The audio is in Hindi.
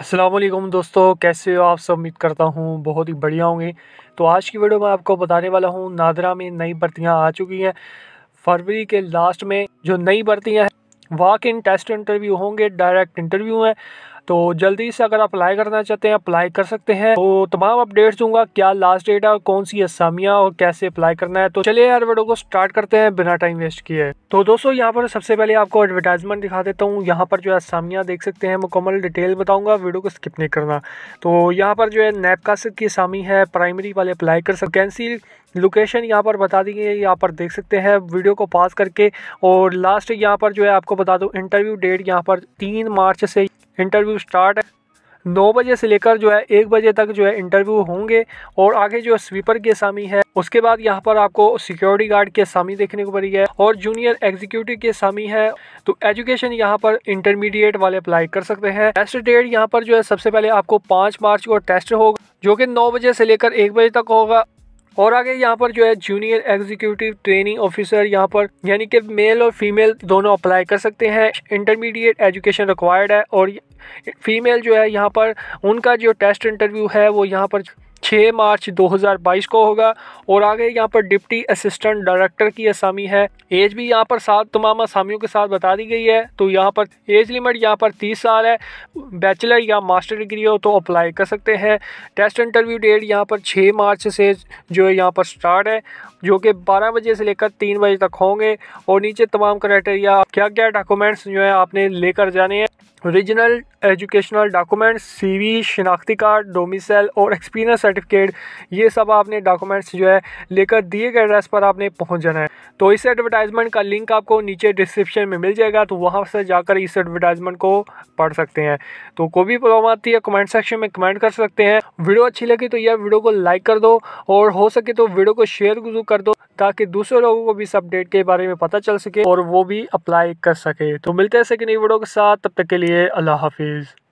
असलम दोस्तों कैसे हो आप सब उम्मीद करता हूँ बहुत ही बढ़िया होंगे तो आज की वीडियो में आपको बताने वाला हूँ नादरा में नई भर्तियाँ आ चुकी हैं फरवरी के लास्ट में जो नई भर्तियाँ हैं वाक इन टेस्ट इंटरव्यू होंगे डायरेक्ट इंटरव्यू हैं तो जल्दी से अगर अप्लाई करना चाहते हैं अप्लाई कर सकते हैं तो तमाम अपडेट्स दूंगा क्या लास्ट डेट है और कौन सी असामियाँ और कैसे अप्लाई करना है तो चलिए यार वीडियो को स्टार्ट करते हैं बिना टाइम वेस्ट किए तो दोस्तों यहाँ पर सबसे पहले आपको एडवर्टाइजमेंट दिखा देता हूँ यहाँ पर जो है असामियाँ देख सकते हैं मुकम्मल डिटेल बताऊँगा वीडियो को स्किप नहीं करना तो यहाँ पर जो है नैपकासर की असामी है प्राइमरी वाले अप्लाई कर सकते कैंसिल लोकेशन यहाँ पर बता दी गई है यहाँ पर देख सकते हैं वीडियो को पास करके और लास्ट यहाँ पर जो है आपको बता दूँ इंटरव्यू डेट यहाँ पर तीन मार्च से इंटरव्यू स्टार्ट है नौ बजे से लेकर जो है एक बजे तक जो है इंटरव्यू होंगे और आगे जो है स्वीपर की सामी है उसके बाद यहाँ पर आपको सिक्योरिटी गार्ड के सामी देखने को मिली है और जूनियर एग्जीक्यूटिव के सामी है तो एजुकेशन यहाँ पर इंटरमीडिएट वाले अप्लाई कर सकते हैं टेस्ट डेट यहाँ पर जो है सबसे पहले आपको पाँच मार्च को टेस्ट होगा जो कि नौ बजे से लेकर एक बजे तक होगा और आगे यहाँ पर जो है जूनियर एग्जीक्यूटिव ट्रेनिंग ऑफिसर यहाँ पर यानी कि मेल और फीमेल दोनों अप्लाई कर सकते हैं इंटरमीडिएट एजुकेशन रिक्वायर्ड है और फीमेल जो है यहाँ पर उनका जो टेस्ट इंटरव्यू है वो यहाँ पर 6 मार्च 2022 को होगा और आगे यहाँ पर डिप्टी असिस्टेंट डायरेक्टर की असामी है एज भी यहाँ पर सात तमाम असामियों के साथ बता दी गई है तो यहाँ पर एज लिमिट यहाँ पर 30 साल है बैचलर या मास्टर डिग्री हो तो अप्लाई कर सकते हैं टेस्ट इंटरव्यू डेट यहाँ पर 6 मार्च से जो है यहाँ पर स्टार्ट है जो कि 12 बजे से लेकर 3 बजे तक होंगे और नीचे तमाम क्राइटेरिया क्या क्या डॉक्यूमेंट्स जो है आपने लेकर जाने हैं रीजनल एजुकेशनल डॉक्यूमेंट्स वी शिनाख्ती कार्ड डोमिसल और एक्सपीरियंस सर्टिफिकेट ये सब आपने डॉक्यूमेंट्स जो है लेकर दिए गए एड्रेस पर आपने पहुँच जाना है तो इस एडवर्टाइजमेंट का लिंक आपको नीचे डिस्क्रिप्शन में मिल जाएगा तो वहाँ से जाकर इस एडवर्टाइजमेंट को पढ़ सकते हैं तो कोई भी प्रॉब्लम आती है कमेंट सेक्शन में कमेंट कर सकते हैं वीडियो अच्छी लगी तो यह वीडियो को लाइक कर दो और हो सके तो वीडियो को शेयर जरूर कर दो ताकि दूसरे लोगों को भी इस अपडेट के बारे में पता चल सके और वो भी अप्लाई कर सके तो मिलते हैं नई वीडियो के साथ तब तक के लिए अल्लाह हाफिज़